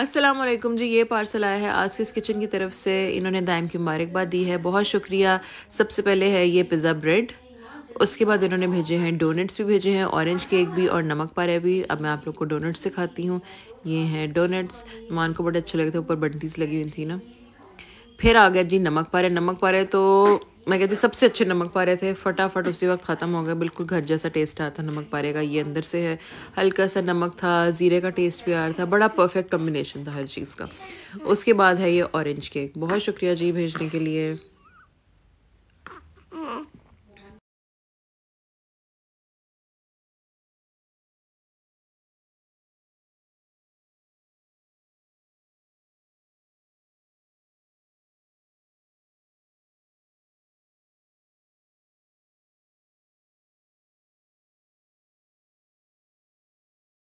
असलम जी ये पार्सल आया है आसिस किचन की तरफ से इन्होंने दायम की मुबारकबाद दी है बहुत शुक्रिया सबसे पहले है ये पिज़्ज़ा ब्रेड उसके बाद इन्होंने भेजे हैं डोनट्स भी भेजे हैं ऑरेंज केक भी और नमक पारे भी अब मैं आप लोग को डोनट्स दिखाती हूँ ये हैं डोनट्स मान को बड़े अच्छे लगे थे ऊपर बंटीज लगी हुई थी ना फिर आ गया जी नमक पारे नमक पारे तो मैं कहती सबसे अच्छे नमक पारे थे फटाफट उसी वक्त ख़त्म हो गया बिल्कुल घर जैसा टेस्ट आया था नमक पारे का ये अंदर से है हल्का सा नमक था ज़ीरे का टेस्ट भी आ रहा था बड़ा परफेक्ट कॉम्बिनेशन था हर चीज़ का उसके बाद है ये ऑरेंज केक बहुत शुक्रिया जी भेजने के लिए